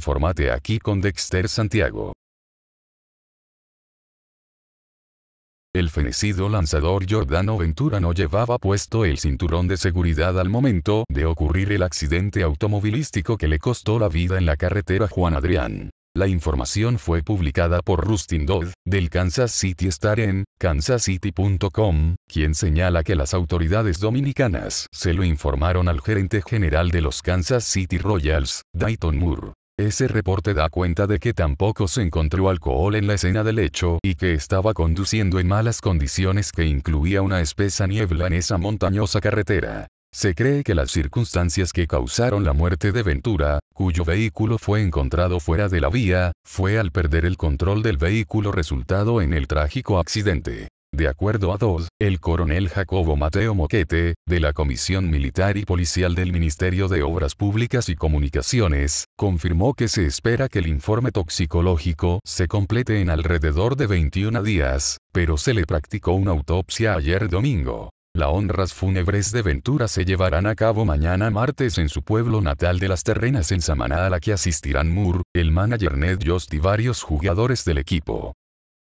Informate aquí con Dexter Santiago. El fenecido lanzador Jordano Ventura no llevaba puesto el cinturón de seguridad al momento de ocurrir el accidente automovilístico que le costó la vida en la carretera Juan Adrián. La información fue publicada por Rustin Dodd, del Kansas City Star en kansascity.com, quien señala que las autoridades dominicanas se lo informaron al gerente general de los Kansas City Royals, Dayton Moore, ese reporte da cuenta de que tampoco se encontró alcohol en la escena del hecho y que estaba conduciendo en malas condiciones que incluía una espesa niebla en esa montañosa carretera. Se cree que las circunstancias que causaron la muerte de Ventura, cuyo vehículo fue encontrado fuera de la vía, fue al perder el control del vehículo resultado en el trágico accidente. De acuerdo a dos, el coronel Jacobo Mateo Moquete, de la Comisión Militar y Policial del Ministerio de Obras Públicas y Comunicaciones, confirmó que se espera que el informe toxicológico se complete en alrededor de 21 días, pero se le practicó una autopsia ayer domingo. Las honras fúnebres de Ventura se llevarán a cabo mañana martes en su pueblo natal de Las Terrenas en Samaná a la que asistirán Moore, el manager Ned Jost y varios jugadores del equipo.